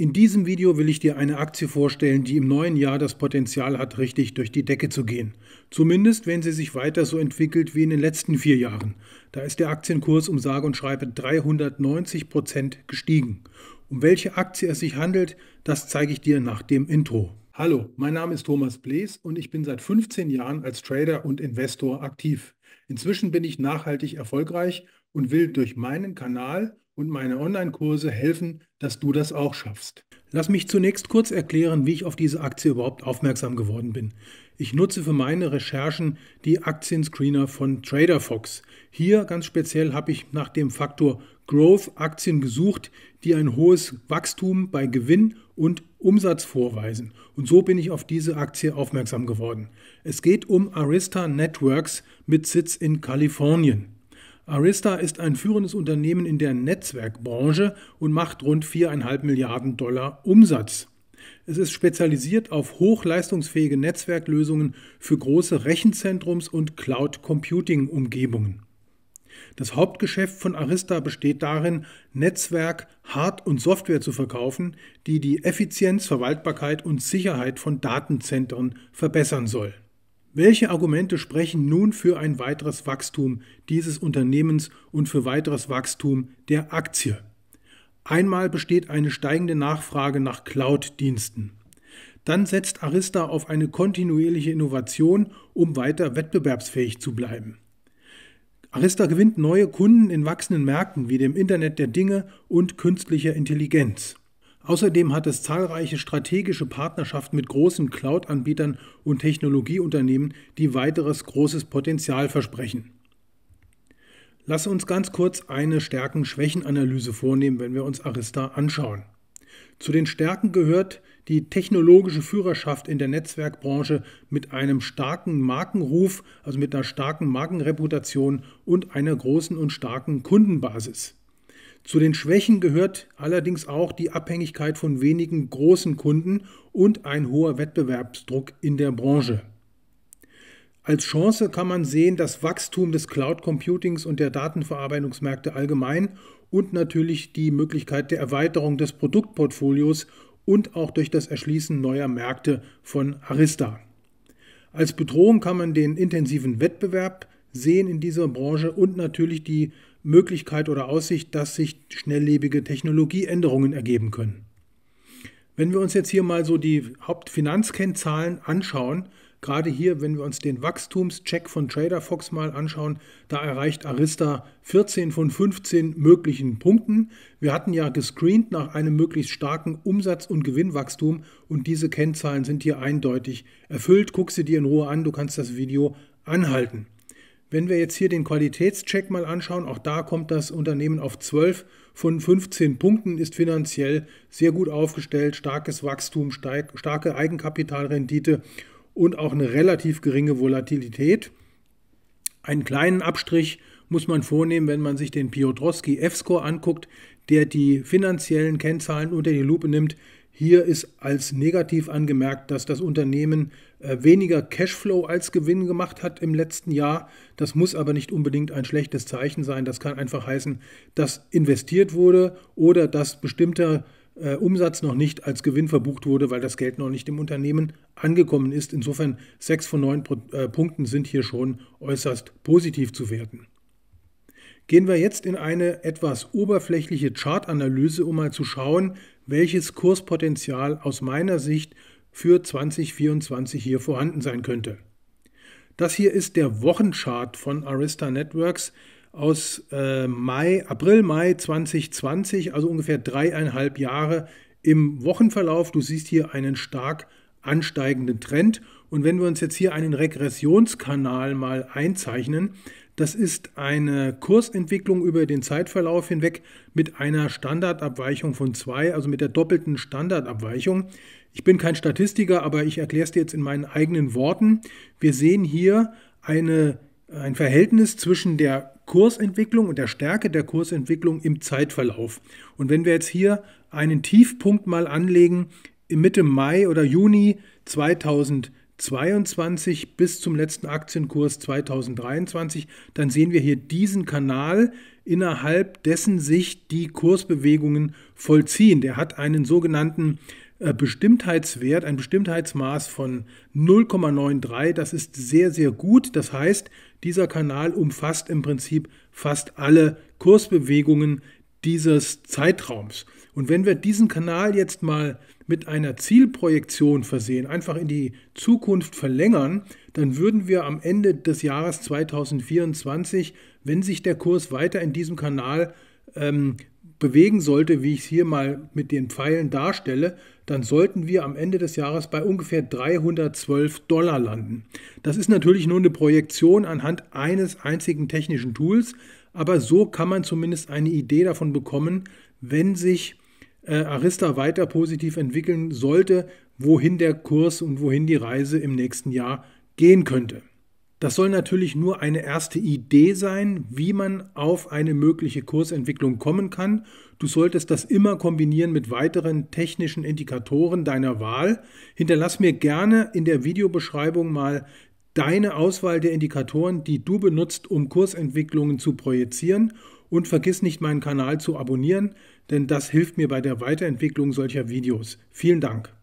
In diesem Video will ich dir eine Aktie vorstellen, die im neuen Jahr das Potenzial hat, richtig durch die Decke zu gehen. Zumindest, wenn sie sich weiter so entwickelt wie in den letzten vier Jahren. Da ist der Aktienkurs um sage und schreibe 390 Prozent gestiegen. Um welche Aktie es sich handelt, das zeige ich dir nach dem Intro. Hallo, mein Name ist Thomas Blees und ich bin seit 15 Jahren als Trader und Investor aktiv. Inzwischen bin ich nachhaltig erfolgreich und will durch meinen Kanal und meine Online-Kurse helfen, dass du das auch schaffst. Lass mich zunächst kurz erklären, wie ich auf diese Aktie überhaupt aufmerksam geworden bin. Ich nutze für meine Recherchen die Aktienscreener von TraderFox. Hier ganz speziell habe ich nach dem Faktor Growth Aktien gesucht, die ein hohes Wachstum bei Gewinn und Umsatz vorweisen. Und so bin ich auf diese Aktie aufmerksam geworden. Es geht um Arista Networks mit Sitz in Kalifornien. Arista ist ein führendes Unternehmen in der Netzwerkbranche und macht rund 4,5 Milliarden Dollar Umsatz. Es ist spezialisiert auf hochleistungsfähige Netzwerklösungen für große Rechenzentrums- und Cloud-Computing-Umgebungen. Das Hauptgeschäft von Arista besteht darin, Netzwerk, Hard- und Software zu verkaufen, die die Effizienz, Verwaltbarkeit und Sicherheit von Datenzentren verbessern soll. Welche Argumente sprechen nun für ein weiteres Wachstum dieses Unternehmens und für weiteres Wachstum der Aktie? Einmal besteht eine steigende Nachfrage nach Cloud-Diensten. Dann setzt Arista auf eine kontinuierliche Innovation, um weiter wettbewerbsfähig zu bleiben. Arista gewinnt neue Kunden in wachsenden Märkten wie dem Internet der Dinge und künstlicher Intelligenz. Außerdem hat es zahlreiche strategische Partnerschaften mit großen Cloud-Anbietern und Technologieunternehmen, die weiteres großes Potenzial versprechen. Lass uns ganz kurz eine Stärken-Schwächen-Analyse vornehmen, wenn wir uns Arista anschauen. Zu den Stärken gehört die technologische Führerschaft in der Netzwerkbranche mit einem starken Markenruf, also mit einer starken Markenreputation und einer großen und starken Kundenbasis. Zu den Schwächen gehört allerdings auch die Abhängigkeit von wenigen großen Kunden und ein hoher Wettbewerbsdruck in der Branche. Als Chance kann man sehen das Wachstum des Cloud Computings und der Datenverarbeitungsmärkte allgemein und natürlich die Möglichkeit der Erweiterung des Produktportfolios und auch durch das Erschließen neuer Märkte von Arista. Als Bedrohung kann man den intensiven Wettbewerb sehen in dieser Branche und natürlich die Möglichkeit oder Aussicht, dass sich schnelllebige Technologieänderungen ergeben können. Wenn wir uns jetzt hier mal so die Hauptfinanzkennzahlen anschauen, gerade hier, wenn wir uns den Wachstumscheck von Trader Fox mal anschauen, da erreicht Arista 14 von 15 möglichen Punkten. Wir hatten ja gescreent nach einem möglichst starken Umsatz- und Gewinnwachstum und diese Kennzahlen sind hier eindeutig erfüllt. Guck sie dir in Ruhe an, du kannst das Video anhalten. Wenn wir jetzt hier den Qualitätscheck mal anschauen, auch da kommt das Unternehmen auf 12 von 15 Punkten, ist finanziell sehr gut aufgestellt, starkes Wachstum, starke Eigenkapitalrendite und auch eine relativ geringe Volatilität. Einen kleinen Abstrich muss man vornehmen, wenn man sich den Piotrowski F-Score anguckt, der die finanziellen Kennzahlen unter die Lupe nimmt, hier ist als negativ angemerkt, dass das Unternehmen äh, weniger Cashflow als Gewinn gemacht hat im letzten Jahr. Das muss aber nicht unbedingt ein schlechtes Zeichen sein. Das kann einfach heißen, dass investiert wurde oder dass bestimmter äh, Umsatz noch nicht als Gewinn verbucht wurde, weil das Geld noch nicht im Unternehmen angekommen ist. Insofern sechs von neun äh, Punkten sind hier schon äußerst positiv zu werten. Gehen wir jetzt in eine etwas oberflächliche Chartanalyse, um mal zu schauen, welches Kurspotenzial aus meiner Sicht für 2024 hier vorhanden sein könnte. Das hier ist der Wochenchart von Arista Networks aus äh, Mai, April, Mai 2020, also ungefähr dreieinhalb Jahre im Wochenverlauf. Du siehst hier einen stark ansteigenden Trend. Und wenn wir uns jetzt hier einen Regressionskanal mal einzeichnen, das ist eine Kursentwicklung über den Zeitverlauf hinweg mit einer Standardabweichung von 2, also mit der doppelten Standardabweichung. Ich bin kein Statistiker, aber ich erkläre es dir jetzt in meinen eigenen Worten. Wir sehen hier eine, ein Verhältnis zwischen der Kursentwicklung und der Stärke der Kursentwicklung im Zeitverlauf. Und wenn wir jetzt hier einen Tiefpunkt mal anlegen, Mitte Mai oder Juni 2020, 22 bis zum letzten Aktienkurs 2023, dann sehen wir hier diesen Kanal, innerhalb dessen sich die Kursbewegungen vollziehen. Der hat einen sogenannten äh, Bestimmtheitswert, ein Bestimmtheitsmaß von 0,93. Das ist sehr, sehr gut. Das heißt, dieser Kanal umfasst im Prinzip fast alle Kursbewegungen dieses Zeitraums. Und wenn wir diesen Kanal jetzt mal mit einer Zielprojektion versehen, einfach in die Zukunft verlängern, dann würden wir am Ende des Jahres 2024, wenn sich der Kurs weiter in diesem Kanal ähm, bewegen sollte, wie ich es hier mal mit den Pfeilen darstelle, dann sollten wir am Ende des Jahres bei ungefähr 312 Dollar landen. Das ist natürlich nur eine Projektion anhand eines einzigen technischen Tools, aber so kann man zumindest eine Idee davon bekommen, wenn sich äh, Arista weiter positiv entwickeln sollte, wohin der Kurs und wohin die Reise im nächsten Jahr gehen könnte. Das soll natürlich nur eine erste Idee sein, wie man auf eine mögliche Kursentwicklung kommen kann. Du solltest das immer kombinieren mit weiteren technischen Indikatoren deiner Wahl. Hinterlass mir gerne in der Videobeschreibung mal deine Auswahl der Indikatoren, die du benutzt, um Kursentwicklungen zu projizieren und vergiss nicht, meinen Kanal zu abonnieren, denn das hilft mir bei der Weiterentwicklung solcher Videos. Vielen Dank.